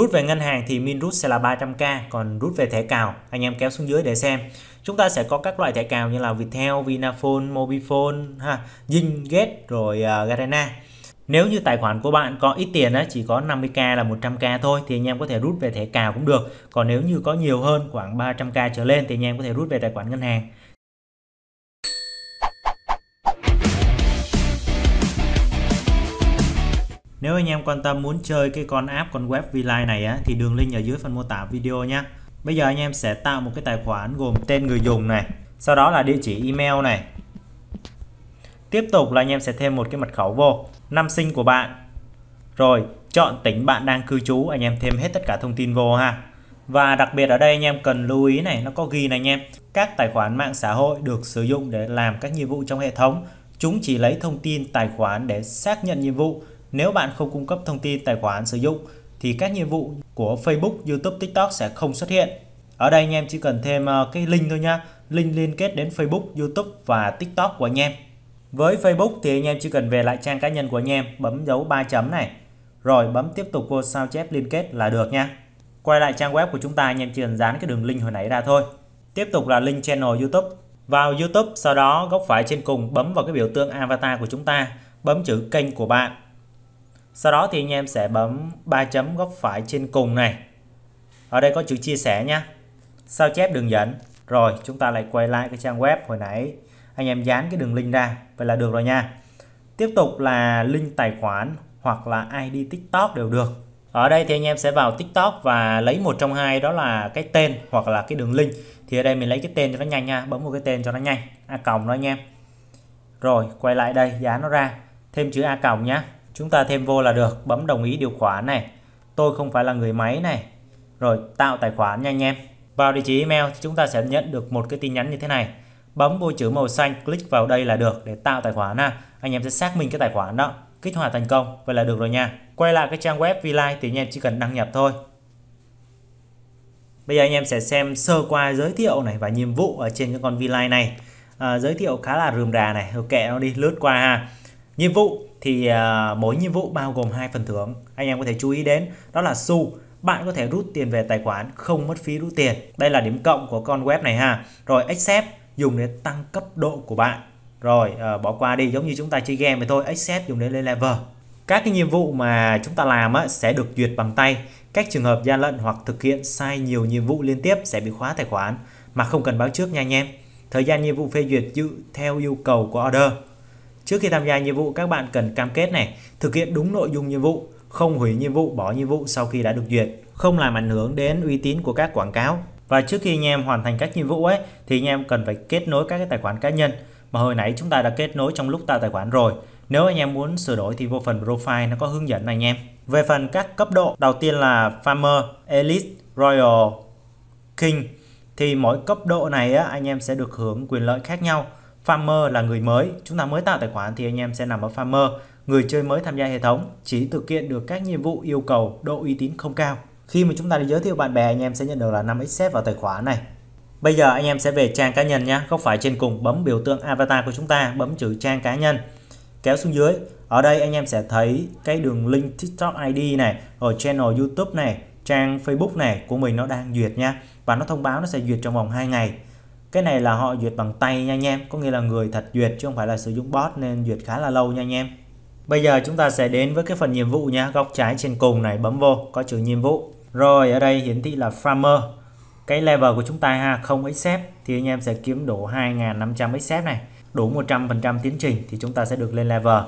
Rút về ngân hàng thì min rút sẽ là 300k, còn rút về thẻ cào, anh em kéo xuống dưới để xem. Chúng ta sẽ có các loại thẻ cào như là Viettel, Vinaphone, Mobifone, ha, Zingate rồi uh, Garena. Nếu như tài khoản của bạn có ít tiền á, chỉ có 50k là 100k thôi thì anh em có thể rút về thẻ cào cũng được. Còn nếu như có nhiều hơn khoảng 300k trở lên thì anh em có thể rút về tài khoản ngân hàng. Nếu anh em quan tâm muốn chơi cái con app con web vline này á, thì đường link ở dưới phần mô tả video nhé. Bây giờ anh em sẽ tạo một cái tài khoản gồm tên người dùng này, sau đó là địa chỉ email này. Tiếp tục là anh em sẽ thêm một cái mật khẩu vô, năm sinh của bạn. Rồi, chọn tỉnh bạn đang cư trú, anh em thêm hết tất cả thông tin vô ha. Và đặc biệt ở đây anh em cần lưu ý này, nó có ghi này anh em, các tài khoản mạng xã hội được sử dụng để làm các nhiệm vụ trong hệ thống. Chúng chỉ lấy thông tin tài khoản để xác nhận nhiệm vụ nếu bạn không cung cấp thông tin tài khoản sử dụng thì các nhiệm vụ của Facebook, YouTube, TikTok sẽ không xuất hiện. Ở đây anh em chỉ cần thêm ờ, cái link thôi nha, link liên kết đến Facebook, YouTube và TikTok của anh em. Với Facebook thì anh em chỉ cần về lại trang cá nhân của anh em, bấm dấu 3 chấm này, rồi bấm tiếp tục vô sao chép liên kết là được nha. Quay lại trang web của chúng ta anh em chỉ cần dán cái đường link hồi nãy ra thôi. Tiếp tục là link channel YouTube. Vào YouTube, sau đó góc phải trên cùng bấm vào cái biểu tượng avatar của chúng ta, bấm chữ kênh của bạn, sau đó thì anh em sẽ bấm ba chấm góc phải trên cùng này ở đây có chữ chia sẻ nha sao chép đường dẫn rồi chúng ta lại quay lại cái trang web hồi nãy anh em dán cái đường link ra vậy là được rồi nha tiếp tục là link tài khoản hoặc là ID TikTok đều được ở đây thì anh em sẽ vào TikTok và lấy một trong hai đó là cái tên hoặc là cái đường link thì ở đây mình lấy cái tên cho nó nhanh nha bấm một cái tên cho nó nhanh a còng đó anh em rồi quay lại đây dán nó ra thêm chữ a còng nhá chúng ta thêm vô là được bấm đồng ý điều khoản này tôi không phải là người máy này rồi tạo tài khoản nha anh em vào địa chỉ email chúng ta sẽ nhận được một cái tin nhắn như thế này bấm vô chữ màu xanh click vào đây là được để tạo tài khoản ha anh em sẽ xác minh cái tài khoản đó kích hoạt thành công vậy là được rồi nha quay lại cái trang web vlive thì anh em chỉ cần đăng nhập thôi bây giờ anh em sẽ xem sơ qua giới thiệu này và nhiệm vụ ở trên cái con vlive này à, giới thiệu khá là rườm rà này ok nó đi lướt qua ha nhiệm vụ thì uh, mỗi nhiệm vụ bao gồm hai phần thưởng anh em có thể chú ý đến đó là xu bạn có thể rút tiền về tài khoản không mất phí rút tiền đây là điểm cộng của con web này ha rồi accept dùng để tăng cấp độ của bạn rồi uh, bỏ qua đi giống như chúng ta chơi game vậy thôi accept dùng để lên level các cái nhiệm vụ mà chúng ta làm á, sẽ được duyệt bằng tay các trường hợp gian lận hoặc thực hiện sai nhiều nhiệm vụ liên tiếp sẽ bị khóa tài khoản mà không cần báo trước nha anh em thời gian nhiệm vụ phê duyệt dự theo yêu cầu của order Trước khi tham gia nhiệm vụ, các bạn cần cam kết này, thực hiện đúng nội dung nhiệm vụ, không hủy nhiệm vụ, bỏ nhiệm vụ sau khi đã được duyệt, không làm ảnh hưởng đến uy tín của các quảng cáo. Và trước khi anh em hoàn thành các nhiệm vụ ấy, thì anh em cần phải kết nối các cái tài khoản cá nhân mà hồi nãy chúng ta đã kết nối trong lúc tạo tài khoản rồi. Nếu anh em muốn sửa đổi thì vô phần profile nó có hướng dẫn anh em. Về phần các cấp độ, đầu tiên là Farmer, Elite, Royal, King. Thì mỗi cấp độ này á, anh em sẽ được hưởng quyền lợi khác nhau. Farmer là người mới, chúng ta mới tạo tài khoản thì anh em sẽ nằm ở Farmer. Người chơi mới tham gia hệ thống chỉ thực hiện được các nhiệm vụ yêu cầu độ uy tín không cao. Khi mà chúng ta đi giới thiệu bạn bè anh em sẽ nhận được là 5 X vào tài khoản này. Bây giờ anh em sẽ về trang cá nhân nhé. Góc phải trên cùng bấm biểu tượng avatar của chúng ta, bấm chữ trang cá nhân. Kéo xuống dưới, ở đây anh em sẽ thấy cái đường link TikTok ID này, rồi channel YouTube này, trang Facebook này của mình nó đang duyệt nha. Và nó thông báo nó sẽ duyệt trong vòng 2 ngày cái này là họ duyệt bằng tay nha anh em có nghĩa là người thật duyệt chứ không phải là sử dụng bot nên duyệt khá là lâu nha anh em bây giờ chúng ta sẽ đến với cái phần nhiệm vụ nha góc trái trên cùng này bấm vô có chữ nhiệm vụ rồi ở đây hiển thị là farmer cái level của chúng ta ha không accept thì anh em sẽ kiếm đủ 2.500 accept này đủ 100% tiến trình thì chúng ta sẽ được lên level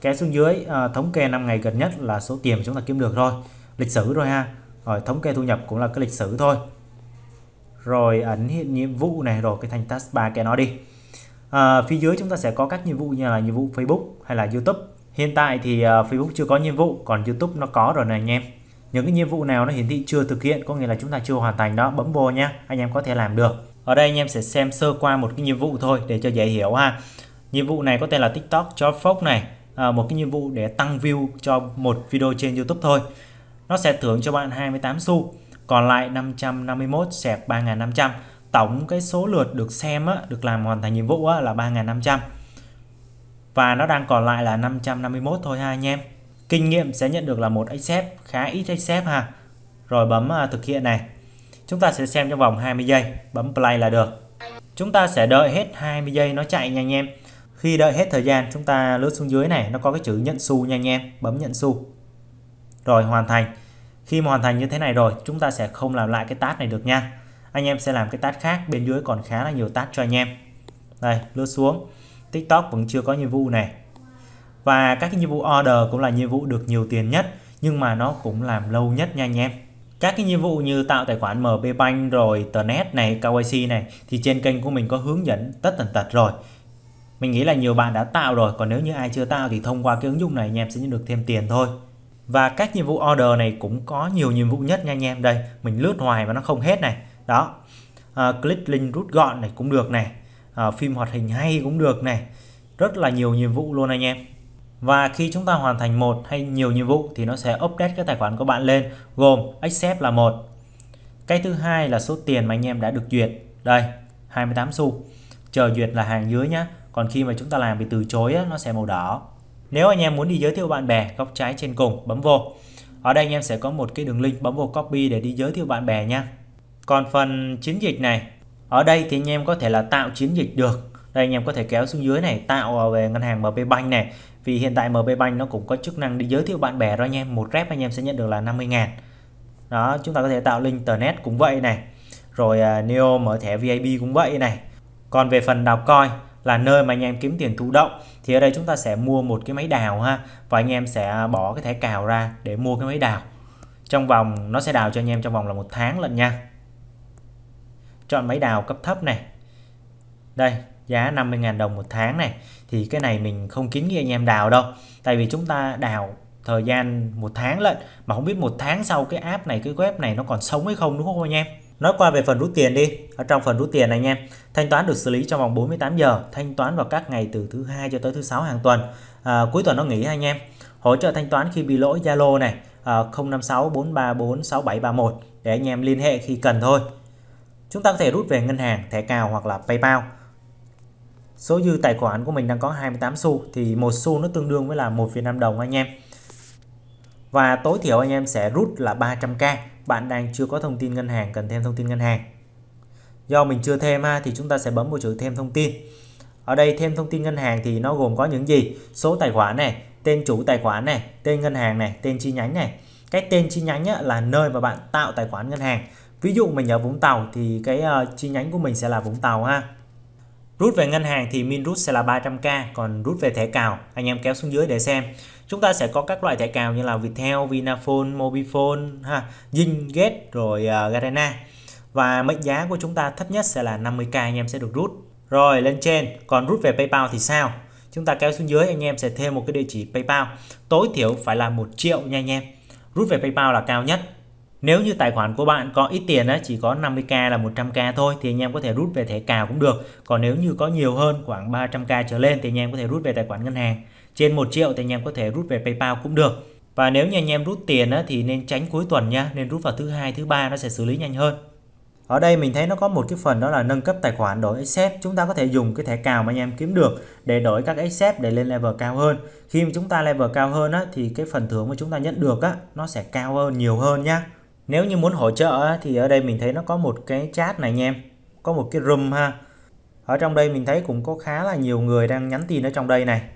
kéo xuống dưới à, thống kê 5 ngày gần nhất là số tiền chúng ta kiếm được thôi lịch sử rồi ha rồi thống kê thu nhập cũng là cái lịch sử thôi rồi ấn hiện nhiệm vụ này rồi cái thanh taskbar cái nó đi à, phía dưới chúng ta sẽ có các nhiệm vụ như là nhiệm vụ Facebook hay là YouTube hiện tại thì uh, Facebook chưa có nhiệm vụ còn YouTube nó có rồi này anh em những cái nhiệm vụ nào nó hiển thị chưa thực hiện có nghĩa là chúng ta chưa hoàn thành đó bấm vô nha anh em có thể làm được ở đây anh em sẽ xem sơ qua một cái nhiệm vụ thôi để cho dễ hiểu ha nhiệm vụ này có tên là TikTok cho Fox này à, một cái nhiệm vụ để tăng view cho một video trên YouTube thôi nó sẽ thưởng cho bạn 28 xu còn lại 551 sẹt 3.500 tổng cái số lượt được xem á, được làm hoàn thành nhiệm vụ á, là 3.500 và nó đang còn lại là 551 thôi ha anh em kinh nghiệm sẽ nhận được là một accept khá ít accept ha rồi bấm uh, thực hiện này chúng ta sẽ xem trong vòng 20 giây bấm play là được chúng ta sẽ đợi hết 20 giây nó chạy nha anh em khi đợi hết thời gian chúng ta lướt xuống dưới này nó có cái chữ nhận xu nha anh em bấm nhận xu rồi hoàn thành khi mà hoàn thành như thế này rồi chúng ta sẽ không làm lại cái task này được nha anh em sẽ làm cái task khác bên dưới còn khá là nhiều task cho anh em đây lướt xuống tiktok vẫn chưa có nhiệm vụ này và các cái nhiệm vụ order cũng là nhiệm vụ được nhiều tiền nhất nhưng mà nó cũng làm lâu nhất nha anh em các cái nhiệm vụ như tạo tài khoản MB Bank rồi Internet e này, KYC này thì trên kênh của mình có hướng dẫn tất tần tật rồi. Mình nghĩ là nhiều bạn đã tạo rồi, còn nếu như ai chưa tạo thì thông qua cái ứng dụng này anh em sẽ nhận được thêm tiền thôi và các nhiệm vụ order này cũng có nhiều nhiệm vụ nhất nha anh em đây mình lướt hoài mà nó không hết này đó à, click link rút gọn này cũng được này à, phim hoạt hình hay cũng được này rất là nhiều nhiệm vụ luôn anh em và khi chúng ta hoàn thành một hay nhiều nhiệm vụ thì nó sẽ update cái tài khoản của bạn lên gồm accept là một cái thứ hai là số tiền mà anh em đã được duyệt đây 28 xu chờ duyệt là hàng dưới nhá còn khi mà chúng ta làm bị từ chối á, nó sẽ màu đỏ nếu anh em muốn đi giới thiệu bạn bè, góc trái trên cùng bấm vô. Ở đây anh em sẽ có một cái đường link bấm vô copy để đi giới thiệu bạn bè nha. Còn phần chiến dịch này, ở đây thì anh em có thể là tạo chiến dịch được. Đây anh em có thể kéo xuống dưới này, tạo ờ, về ngân hàng MB Bank này. Vì hiện tại MB Bank nó cũng có chức năng đi giới thiệu bạn bè rồi anh em. Một rep anh em sẽ nhận được là 50 ngàn. Đó, chúng ta có thể tạo link internet cũng vậy này. Rồi uh, Neo mở thẻ VIP cũng vậy này. Còn về phần đào coin là nơi mà anh em kiếm tiền thụ động thì ở đây chúng ta sẽ mua một cái máy đào ha và anh em sẽ bỏ cái thẻ cào ra để mua cái máy đào trong vòng nó sẽ đào cho anh em trong vòng là một tháng lần nha chọn máy đào cấp thấp này đây giá 50.000 đồng một tháng này thì cái này mình không kiến nghị anh em đào đâu tại vì chúng ta đào thời gian một tháng lận mà không biết một tháng sau cái app này cái web này nó còn sống hay không đúng không anh em Nói qua về phần rút tiền đi. Ở trong phần rút tiền này anh em, thanh toán được xử lý trong vòng 48 giờ, thanh toán vào các ngày từ thứ hai cho tới thứ sáu hàng tuần. À, cuối tuần nó nghỉ anh em. Hỗ trợ thanh toán khi bị lỗi Zalo này à, 056 để anh em liên hệ khi cần thôi. Chúng ta có thể rút về ngân hàng, thẻ cào hoặc là PayPal. Số dư tài khoản của mình đang có 28 xu thì một xu nó tương đương với là 1 Việt Nam đồng anh em và tối thiểu anh em sẽ rút là 300k bạn đang chưa có thông tin ngân hàng cần thêm thông tin ngân hàng do mình chưa thêm ha thì chúng ta sẽ bấm vào chữ thêm thông tin ở đây thêm thông tin ngân hàng thì nó gồm có những gì số tài khoản này tên chủ tài khoản này tên ngân hàng này tên chi nhánh này cái tên chi nhánh là nơi mà bạn tạo tài khoản ngân hàng ví dụ mình ở Vũng Tàu thì cái ờ, chi nhánh của mình sẽ là Vũng Tàu ha Rút về ngân hàng thì min rút sẽ là 300k, còn rút về thẻ cào, anh em kéo xuống dưới để xem. Chúng ta sẽ có các loại thẻ cào như là Viettel, Vinaphone, Mobifone, ha, Zingate rồi uh, Garena. Và mệnh giá của chúng ta thấp nhất sẽ là 50k anh em sẽ được rút. Rồi lên trên, còn rút về PayPal thì sao? Chúng ta kéo xuống dưới anh em sẽ thêm một cái địa chỉ PayPal. Tối thiểu phải là 1 triệu nha anh em. Rút về PayPal là cao nhất nếu như tài khoản của bạn có ít tiền á chỉ có 50k là 100k thôi thì anh em có thể rút về thẻ cào cũng được còn nếu như có nhiều hơn khoảng 300k trở lên thì anh em có thể rút về tài khoản ngân hàng trên 1 triệu thì anh em có thể rút về PayPal cũng được và nếu như anh em rút tiền thì nên tránh cuối tuần nha nên rút vào thứ hai thứ ba nó sẽ xử lý nhanh hơn ở đây mình thấy nó có một cái phần đó là nâng cấp tài khoản đổi accept chúng ta có thể dùng cái thẻ cào mà anh em kiếm được để đổi các accept để lên level cao hơn khi mà chúng ta level cao hơn á, thì cái phần thưởng mà chúng ta nhận được á, nó sẽ cao hơn nhiều hơn nhá nếu như muốn hỗ trợ thì ở đây mình thấy nó có một cái chat này anh em có một cái room ha ở trong đây mình thấy cũng có khá là nhiều người đang nhắn tin ở trong đây này